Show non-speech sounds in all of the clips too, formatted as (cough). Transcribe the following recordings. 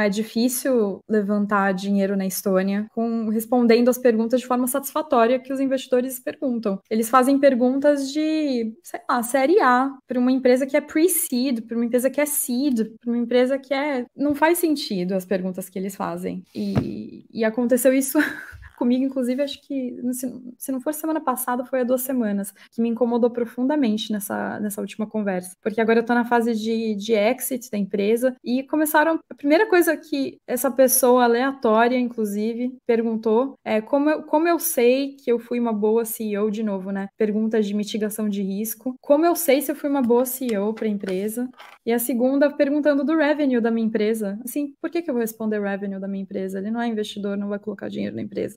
É difícil levantar dinheiro na Estônia com respondendo as perguntas de forma satisfatória que os investidores perguntam. Eles fazem perguntas de, sei lá, série A para uma empresa que é pre-seed, para uma empresa que é seed, para uma empresa que é não faz sentido as perguntas que eles fazem. E, e aconteceu isso comigo, inclusive, acho que, se não for semana passada, foi há duas semanas, que me incomodou profundamente nessa, nessa última conversa. Porque agora eu tô na fase de, de exit da empresa e começaram. A primeira coisa que essa pessoa aleatória, inclusive, perguntou é como eu, como eu sei que eu fui uma boa CEO de novo, né? Perguntas de mitigação de risco. Como eu sei se eu fui uma boa CEO para a empresa? E a segunda perguntando do revenue da minha empresa. Assim, por que, que eu vou responder revenue da minha empresa? Ele não é investidor, não vai colocar dinheiro na empresa.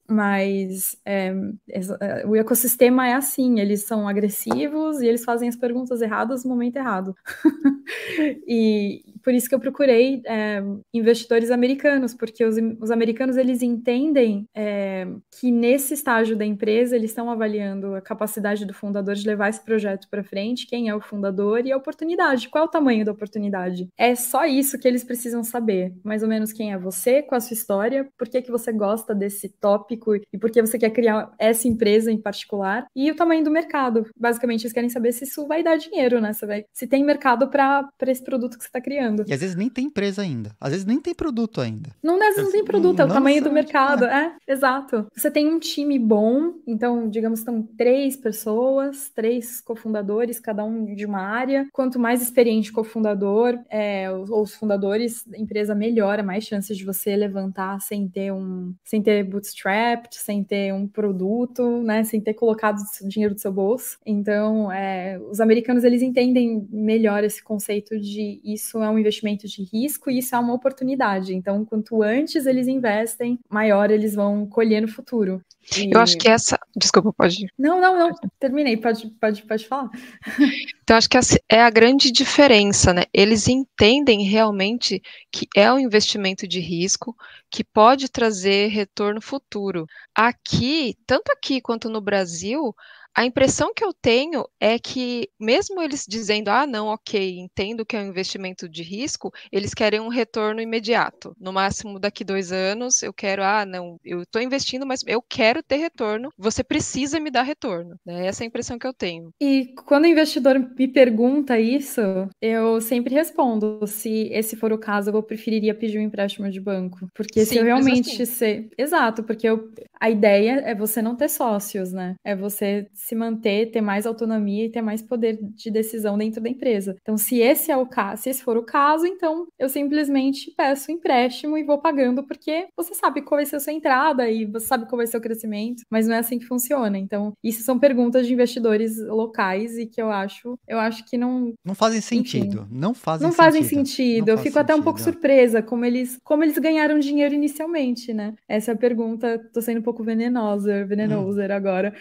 Mas é, é, o ecossistema é assim, eles são agressivos e eles fazem as perguntas erradas no momento errado. (laughs) e por isso que eu procurei é, investidores americanos, porque os, os americanos eles entendem é, que nesse estágio da empresa eles estão avaliando a capacidade do fundador de levar esse projeto para frente, quem é o fundador e a oportunidade, qual é o tamanho da oportunidade. É só isso que eles precisam saber, mais ou menos quem é você, qual a sua história, por que, que você gosta desse tópico público e por que você quer criar essa empresa em particular e o tamanho do mercado. Basicamente, eles querem saber se isso vai dar dinheiro, né? Se, vai, se tem mercado para esse produto que você está criando. E às vezes nem tem empresa ainda. Às vezes nem tem produto ainda. Não, às vezes não tem produto, é o não tamanho do mercado. É. é, exato. Você tem um time bom, então, digamos, estão três pessoas, três cofundadores, cada um de uma área. Quanto mais experiente cofundador é, ou os fundadores, a empresa melhora, mais chances de você levantar sem ter um, sem ter bootstrap sem ter um produto, né, sem ter colocado dinheiro do seu bolso. Então, é, os americanos eles entendem melhor esse conceito de isso é um investimento de risco e isso é uma oportunidade. Então, quanto antes eles investem, maior eles vão colher no futuro. E... Eu acho que essa. Desculpa, pode. Não, não, não. Terminei. Pode, pode, pode falar. (laughs) Então, acho que é a grande diferença, né? Eles entendem realmente que é um investimento de risco que pode trazer retorno futuro. Aqui, tanto aqui quanto no Brasil, a impressão que eu tenho é que, mesmo eles dizendo, ah, não, ok, entendo que é um investimento de risco, eles querem um retorno imediato. No máximo daqui dois anos, eu quero, ah, não, eu estou investindo, mas eu quero ter retorno, você precisa me dar retorno. Né? Essa é a impressão que eu tenho. E quando o investidor me pergunta isso, eu sempre respondo: se esse for o caso, eu preferiria pedir um empréstimo de banco. Porque Sim, se eu realmente assim. ser. Exato, porque eu, a ideia é você não ter sócios, né? É você se manter, ter mais autonomia e ter mais poder de decisão dentro da empresa. Então, se esse é o caso, se esse for o caso, então eu simplesmente peço um empréstimo e vou pagando, porque você sabe qual vai ser a sua entrada e você sabe qual vai ser o crescimento, mas não é assim que funciona. Então, isso são perguntas de investidores locais e que eu acho, eu acho que não. Não fazem sentido. Enfim, não fazem não sentido. Fazem sentido. Não eu faz fico sentido. até um pouco surpresa como eles, como eles ganharam dinheiro inicialmente, né? Essa é a pergunta, tô sendo um pouco pouco venenosa, venenosa hum. agora.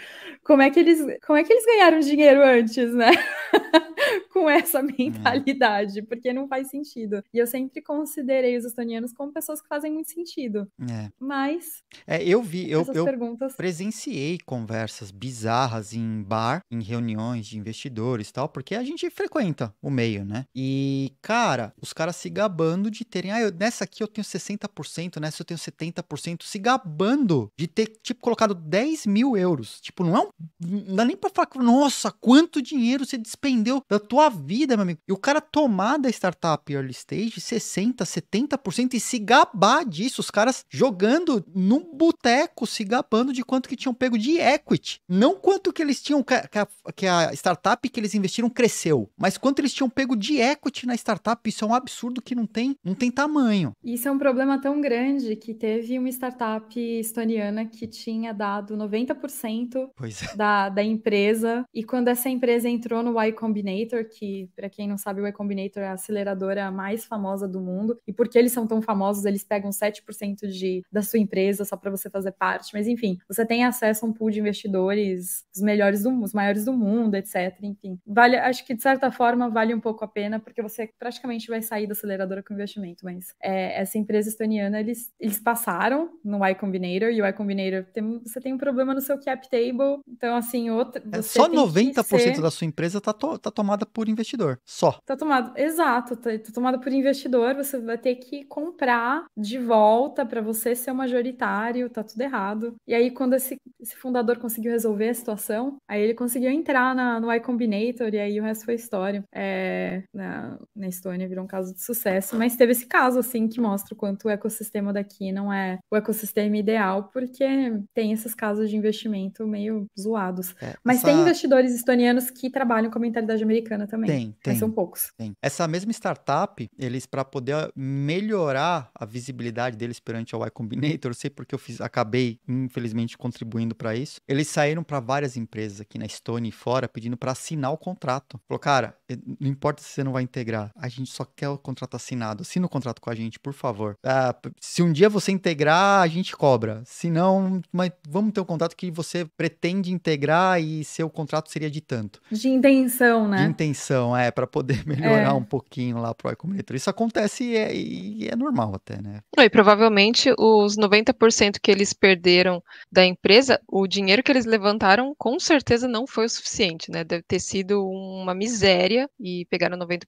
Como é que eles, como é que eles ganharam dinheiro antes, né? com essa (laughs) é. mentalidade, é. porque não faz sentido. E eu sempre considerei os estonianos como pessoas que fazem muito sentido. É. Mas. É, eu vi, eu, eu perguntas... presenciei conversas bizarras em bar, em reuniões de investidores e tal, porque a gente frequenta o meio, né? E, cara, os caras se gabando de terem. Ah, eu, nessa aqui eu tenho 60%, nessa eu tenho 70%, se gabando de ter, tipo, colocado 10 mil euros. Tipo, não é um. Não dá nem pra falar, nossa, quanto dinheiro você despendeu da tua sua vida, meu amigo. E o cara tomar da startup early stage 60, 70% e se gabar disso, os caras jogando no boteco, se gabando de quanto que tinham pego de equity. Não quanto que eles tinham, que a, que a startup que eles investiram cresceu, mas quanto eles tinham pego de equity na startup. Isso é um absurdo que não tem, não tem tamanho. Isso é um problema tão grande que teve uma startup estoniana que tinha dado 90% é. da, da empresa. E quando essa empresa entrou no Y Combinator, que para quem não sabe, o Y Combinator é a aceleradora mais famosa do mundo. E porque eles são tão famosos, eles pegam 7% de, da sua empresa só para você fazer parte. Mas enfim, você tem acesso a um pool de investidores, os melhores do os maiores do mundo, etc. Enfim, vale, acho que de certa forma vale um pouco a pena, porque você praticamente vai sair da aceleradora com investimento. Mas é, essa empresa estoniana, eles, eles passaram no Y Combinator, e o Y Combinator, tem, você tem um problema no seu cap table. Então, assim, outra. É, só 90% ser... da sua empresa está to, tá tomada por por investidor, só. Tá tomado, exato, tá, tá tomado por investidor, você vai ter que comprar de volta para você ser majoritário, tá tudo errado. E aí quando esse, esse fundador conseguiu resolver a situação, aí ele conseguiu entrar na, no iCombinator Combinator e aí o resto foi história. É, na, na Estônia virou um caso de sucesso, mas teve esse caso assim que mostra o quanto o ecossistema daqui não é o ecossistema ideal, porque tem esses casos de investimento meio zoados. É, mas essa... tem investidores estonianos que trabalham com a mentalidade americana também. Tem, tem. Mas são poucos. Tem. Essa mesma startup, eles, para poder melhorar a visibilidade deles perante a Y Combinator, eu sei porque eu fiz, acabei, infelizmente, contribuindo para isso, eles saíram para várias empresas aqui na Estônia e fora pedindo para assinar o contrato. Falou, cara, eh, não importa se você não vai integrar, a gente só quer o contrato assinado. Assina o contrato com a gente, por favor. Ah, se um dia você integrar, a gente cobra. Se não, mas vamos ter um contrato que você pretende integrar e seu contrato seria de tanto. De intenção, né? De intenção atenção, é, para poder (laughs) melhorar é. um pouquinho lá pro iCombinator. Isso acontece e é, e é, normal até, né? E provavelmente os 90% que eles perderam da empresa, o dinheiro que eles levantaram com certeza não foi o suficiente, né? Deve ter sido uma miséria e pegaram 90%.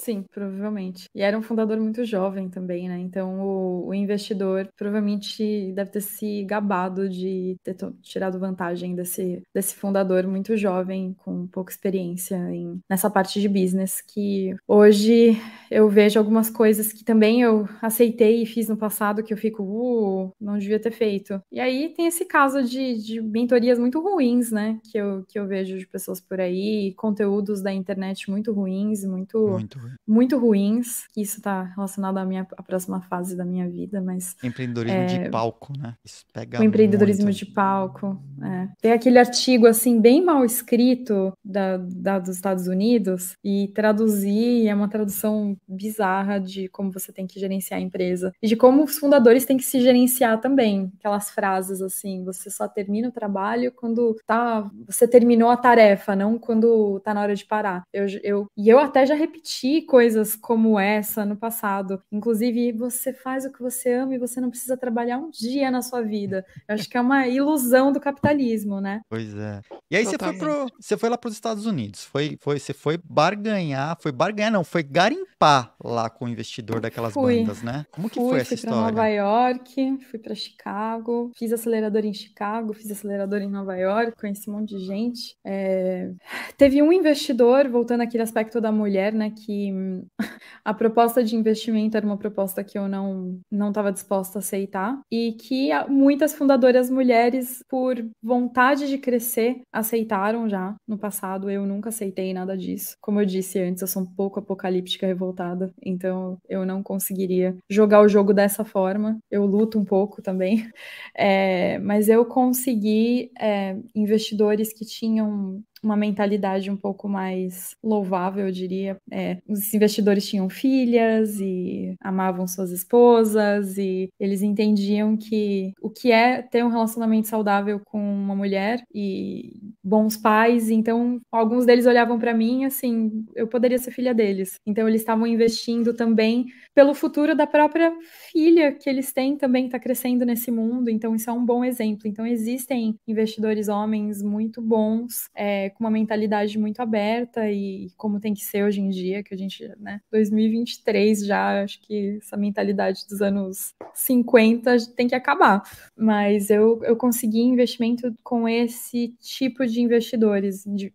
Sim, provavelmente. E era um fundador muito jovem também, né? Então o, o investidor provavelmente deve ter se gabado de ter tirado vantagem desse, desse fundador muito jovem, com pouca experiência em, nessa parte de business, que hoje eu vejo algumas coisas que também eu aceitei e fiz no passado que eu fico, uh, não devia ter feito. E aí tem esse caso de, de mentorias muito ruins, né? Que eu, que eu vejo de pessoas por aí, conteúdos da internet muito ruins, muito, muito, muito ruins. Isso tá relacionado à minha à próxima fase da minha vida, mas. Empreendedorismo é, de palco, né? Isso pega. O empreendedorismo muito. de palco. É. Tem aquele artigo, assim, bem mal escrito da, da dos Estados Unidos Unidos e traduzir é uma tradução bizarra de como você tem que gerenciar a empresa e de como os fundadores têm que se gerenciar também. Aquelas frases assim, você só termina o trabalho quando tá, você terminou a tarefa, não quando tá na hora de parar. Eu, eu, e eu até já repeti coisas como essa no passado. Inclusive, você faz o que você ama e você não precisa trabalhar um dia na sua vida. Eu acho que é uma ilusão do capitalismo, né? Pois é. E aí você foi, pro, você foi lá para os Estados Unidos. Foi, foi, você foi foi barganhar, foi barganhar, não, foi garimpar lá com o investidor daquelas fui. bandas, né? Como que foi essa história? Fui para Nova York, fui para Chicago, fiz acelerador em Chicago, fiz acelerador em Nova York, conheci um monte de gente. É... Teve um investidor, voltando aquele aspecto da mulher, né, que (laughs) a proposta de investimento era uma proposta que eu não não estava disposta a aceitar e que muitas fundadoras mulheres, por vontade de crescer, aceitaram já no passado. Eu nunca aceitei nada disso disso. Como eu disse antes, eu sou um pouco apocalíptica revoltada, então eu não conseguiria jogar o jogo dessa forma. Eu luto um pouco também, (laughs) é, mas eu consegui é, investidores que tinham uma mentalidade um pouco mais louvável, eu diria. É, os investidores tinham filhas e amavam suas esposas e eles entendiam que o que é ter um relacionamento saudável com uma mulher e bons pais, então alguns deles olhavam para mim assim, eu poderia ser filha deles. Então eles estavam investindo também pelo futuro da própria filha que eles têm também está crescendo nesse mundo, então isso é um bom exemplo. Então existem investidores homens muito bons, é, com uma mentalidade muito aberta e como tem que ser hoje em dia, que a gente, né, 2023 já, acho que essa mentalidade dos anos 50 tem que acabar. Mas eu, eu consegui investimento com esse tipo de de investidores, de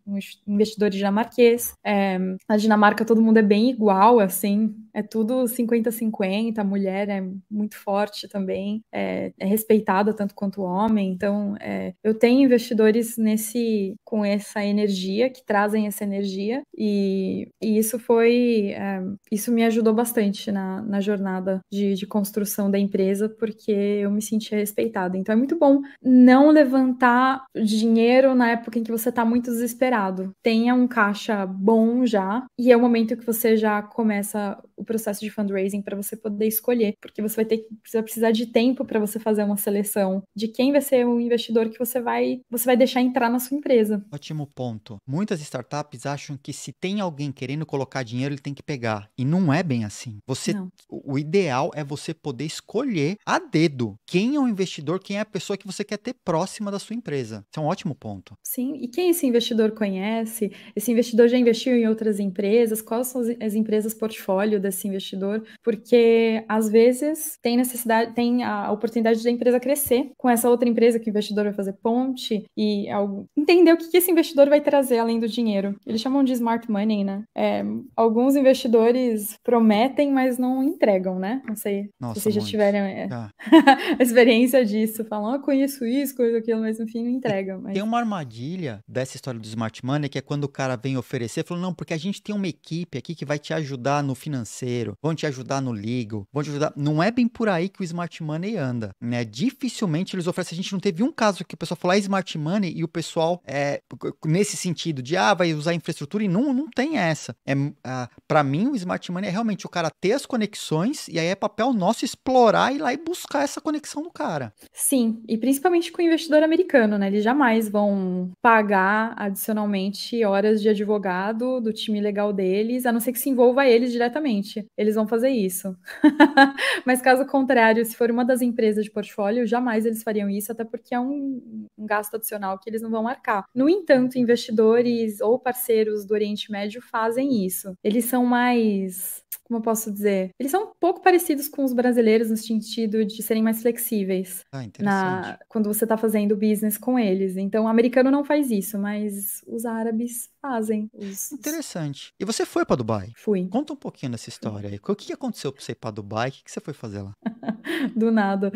investidores dinamarquês. É, na Dinamarca, todo mundo é bem igual, assim, é tudo 50-50, a mulher é muito forte também, é, é respeitada tanto quanto o homem. Então, é, eu tenho investidores nesse com essa energia, que trazem essa energia, e, e isso foi. É, isso me ajudou bastante na, na jornada de, de construção da empresa, porque eu me sentia respeitada. Então, é muito bom não levantar dinheiro na época em que você está muito desesperado. Tenha um caixa bom já, e é o momento que você já começa o processo de fundraising para você poder escolher, porque você vai ter que precisar de tempo para você fazer uma seleção de quem vai ser o investidor que você vai você vai deixar entrar na sua empresa. Ótimo ponto. Muitas startups acham que se tem alguém querendo colocar dinheiro, ele tem que pegar, e não é bem assim. Você não. o ideal é você poder escolher a dedo quem é o investidor, quem é a pessoa que você quer ter próxima da sua empresa. Isso é um ótimo ponto. Sim, e quem esse investidor conhece? Esse investidor já investiu em outras empresas? Quais são as empresas portfólio desse esse investidor, porque às vezes tem necessidade, tem a oportunidade da empresa crescer com essa outra empresa que o investidor vai fazer ponte e algo, entender o que esse investidor vai trazer além do dinheiro. Eles chamam de smart money, né? É, alguns investidores prometem, mas não entregam, né? Não sei Nossa, se vocês já tiveram é, ah. (laughs) a experiência disso. Falam, ah, conheço isso, coisa aquilo, mas no fim não entregam. Mas... Tem uma armadilha dessa história do smart money que é quando o cara vem oferecer, falou não, porque a gente tem uma equipe aqui que vai te ajudar no financeiro financeiro, vão te ajudar no legal, vão te ajudar. Não é bem por aí que o smart money anda, né? Dificilmente eles oferecem. A gente não teve um caso que o pessoal falou ah, smart money e o pessoal é nesse sentido de ah, vai usar infraestrutura e não, não tem essa. É, ah, para mim, o smart money é realmente o cara ter as conexões e aí é papel nosso explorar e lá e buscar essa conexão do cara. Sim, e principalmente com o investidor americano, né? Eles jamais vão pagar adicionalmente horas de advogado do time legal deles, a não ser que se envolva eles diretamente eles vão fazer isso. (laughs) Mas caso contrário, se for uma das empresas de portfólio, jamais eles fariam isso, até porque é um, um gasto adicional que eles não vão marcar. No entanto, investidores ou parceiros do Oriente Médio fazem isso. Eles são mais como eu posso dizer? Eles são um pouco parecidos com os brasileiros no sentido de serem mais flexíveis. Ah, na, quando você está fazendo business com eles. Então, o americano não faz isso, mas os árabes fazem. Os, Interessante. E você foi para Dubai? Fui. Conta um pouquinho dessa história aí. O que aconteceu pra você ir pra Dubai? O que você foi fazer lá? (laughs) Do nada.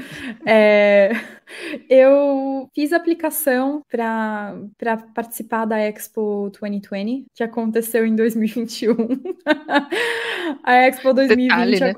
É, (laughs) eu fiz aplicação para participar da Expo 2020, que aconteceu em 2021. (laughs) a Expo 2020. Detalhe, né?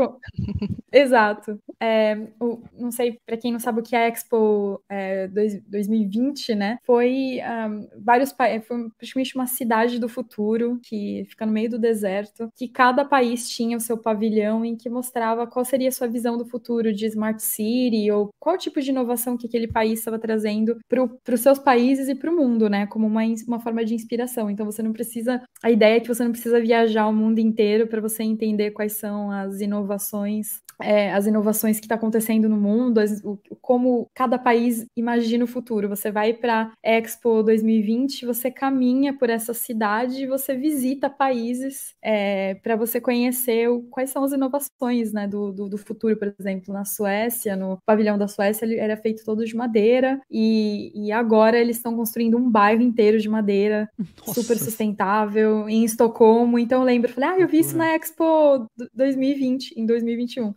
Exato. É, o, não sei, para quem não sabe o que é a Expo é, dois, 2020, né? Foi um, vários países, é, foi praticamente uma cidade do futuro que fica no meio do deserto, que cada país tinha tinha o seu pavilhão em que mostrava qual seria a sua visão do futuro de Smart City ou qual tipo de inovação que aquele país estava trazendo para os seus países e para o mundo, né? Como uma, uma forma de inspiração. Então você não precisa. A ideia é que você não precisa viajar o mundo inteiro para você entender quais são as inovações, é, as inovações que está acontecendo no mundo, as, o, como cada país imagina o futuro. Você vai para Expo 2020, você caminha por essa cidade, e você visita países é, para você conhecer entender quais são as inovações né, do, do, do, futuro, por exemplo, na Suécia, no pavilhão da Suécia, ele era feito todo de madeira, e, e agora eles estão construindo um bairro inteiro de madeira, Nossa. super sustentável, em Estocolmo. Então eu lembro, falei, ah, eu vi isso na Expo 2020, em 2021.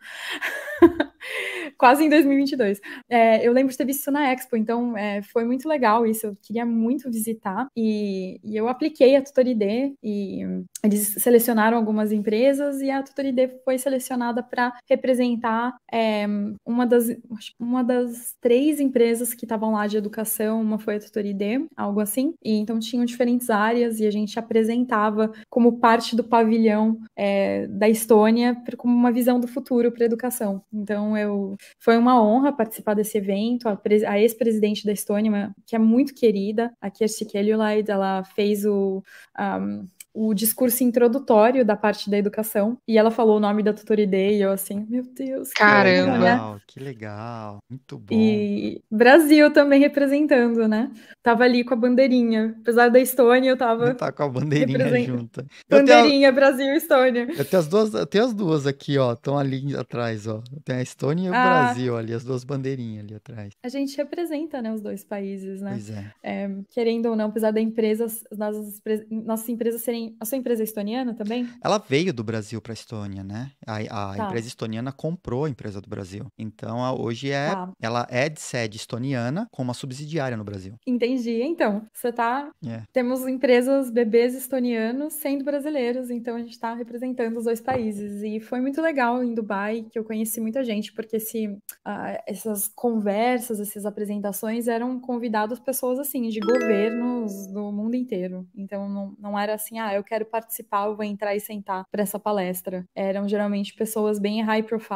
(laughs) Quase em 2022. É, eu lembro de ter visto isso na Expo, então é, foi muito legal isso. Eu queria muito visitar e, e eu apliquei a Tutorid e eles selecionaram algumas empresas e a Tutorid foi selecionada para representar é, uma, das, uma das três empresas que estavam lá de educação, uma foi a Tutorid, algo assim. E então tinham diferentes áreas e a gente apresentava como parte do pavilhão é, da Estônia como uma visão do futuro para a educação. Então, eu foi uma honra participar desse evento. A, pres... a ex-presidente da Estônia, que é muito querida, a Kirsti Keljulaid, ela fez o. Um, o discurso introdutório da parte da educação. E ela falou o nome da tutoria e eu assim, meu Deus. Caramba! Que legal, né? que legal. Muito bom. E Brasil também representando, né? Tava ali com a bandeirinha. Apesar da Estônia, eu tava... tá com a bandeirinha represent... junta. Bandeirinha, tenho... Brasil e Estônia. Eu tenho as duas, eu tenho as duas aqui, ó. Estão ali atrás, ó. Tem a Estônia e o ah, Brasil ali, as duas bandeirinhas ali atrás. A gente representa, né, os dois países, né? Pois é. é querendo ou não, apesar da empresa, nossas, nossas empresas serem a sua empresa é estoniana também? Ela veio do Brasil para a Estônia, né? A, a tá. empresa estoniana comprou a empresa do Brasil. Então, hoje é. Tá. Ela é de sede estoniana com uma subsidiária no Brasil. Entendi. Então, você tá. É. Temos empresas bebês estonianos sendo brasileiros, então a gente está representando os dois países. E foi muito legal em Dubai que eu conheci muita gente, porque esse, uh, essas conversas, essas apresentações eram convidados pessoas assim, de governos do mundo inteiro. Então, não, não era assim, ah, eu quero participar, eu vou entrar e sentar para essa palestra. Eram geralmente pessoas bem high profile,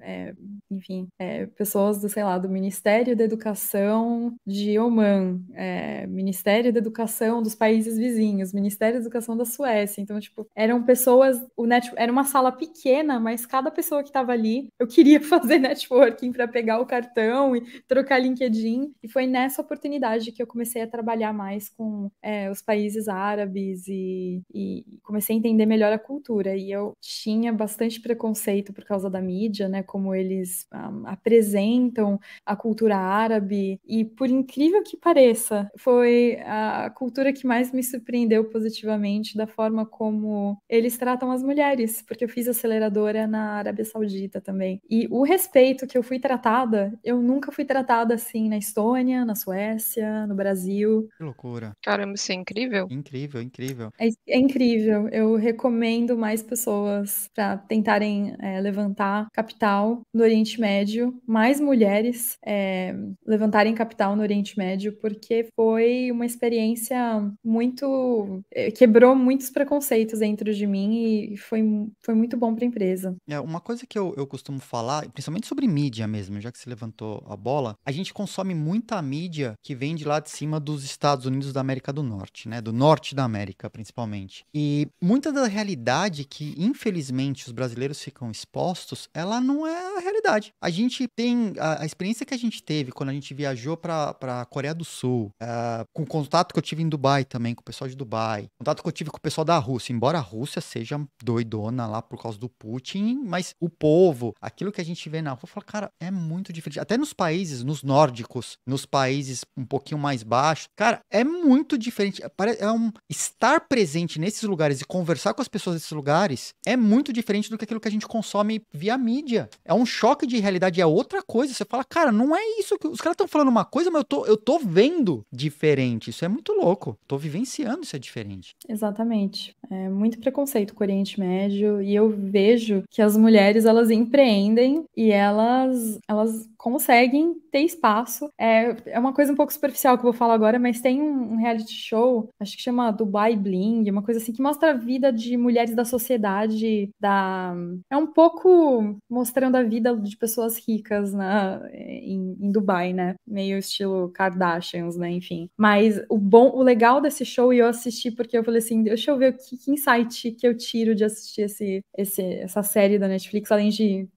é, enfim, é, pessoas do, sei lá, do Ministério da Educação de Oman, é, Ministério da Educação dos países vizinhos, Ministério da Educação da Suécia. Então, tipo, eram pessoas, o net, era uma sala pequena, mas cada pessoa que estava ali, eu queria (laughs) fazer networking para pegar o cartão e trocar LinkedIn. E foi nessa oportunidade que eu comecei a trabalhar mais com é, os países árabes e e, comecei a entender melhor a cultura. E eu tinha bastante preconceito por causa da mídia, né? Como eles um, ah, apresentam a cultura árabe. E por incrível que pareça, foi a cultura que mais me surpreendeu positivamente da forma como eles tratam as mulheres, porque eu fiz aceleradora na Arábia Saudita também. E o respeito que eu fui tratada, eu nunca fui tratada assim na Estônia, na Suécia, no Brasil. Que loucura. Caramba, isso é incrível. Incrível, incrível. É é incrível. Eu recomendo mais pessoas para tentarem é, levantar capital no Oriente Médio, mais mulheres é, levantarem capital no Oriente Médio, porque foi uma experiência muito. É, quebrou muitos preconceitos dentro de mim e foi, foi muito bom para a empresa. É, uma coisa que eu, eu costumo falar, principalmente sobre mídia mesmo, já que você levantou a bola, a gente consome muita mídia que vem de lá de cima dos Estados Unidos da América do Norte, né? Do norte da América, principalmente e muita da realidade que, infelizmente, os brasileiros ficam expostos, ela não é a realidade. A gente tem a, a experiência que a gente teve quando a gente viajou para a Coreia do Sul, uh, com o contato que eu tive em Dubai também, com o pessoal de Dubai, contato que eu tive com o pessoal da Rússia, embora a Rússia seja doidona lá por causa do Putin, mas o povo, aquilo que a gente vê na rua, fala, cara, é muito diferente. Até nos países, nos nórdicos, nos países um pouquinho mais baixos, cara, é muito diferente. É um estar presente presente nesses lugares e conversar com as pessoas desses lugares é muito diferente do que aquilo que a gente consome via mídia. É um choque de realidade, é outra coisa. Você fala, cara, não é isso que os caras estão falando uma coisa, mas eu tô, eu tô vendo diferente. Isso é muito louco. Tô vivenciando isso é diferente. Exatamente. É muito preconceito com o Oriente Médio e eu vejo que as mulheres elas empreendem e elas elas conseguem ter espaço. É, é uma coisa um pouco superficial que eu vou falar agora, mas tem um, um reality show, acho que chama Dubai Bling, uma coisa assim, que mostra a vida de mulheres da sociedade, da... É um pouco mostrando a vida de pessoas ricas na, em, em Dubai, né? Meio estilo Kardashians, né? Enfim. Mas o bom, o legal desse show, e eu assisti porque eu falei assim, deixa eu ver o que, que insight que eu tiro de assistir esse, esse, essa série da Netflix, além de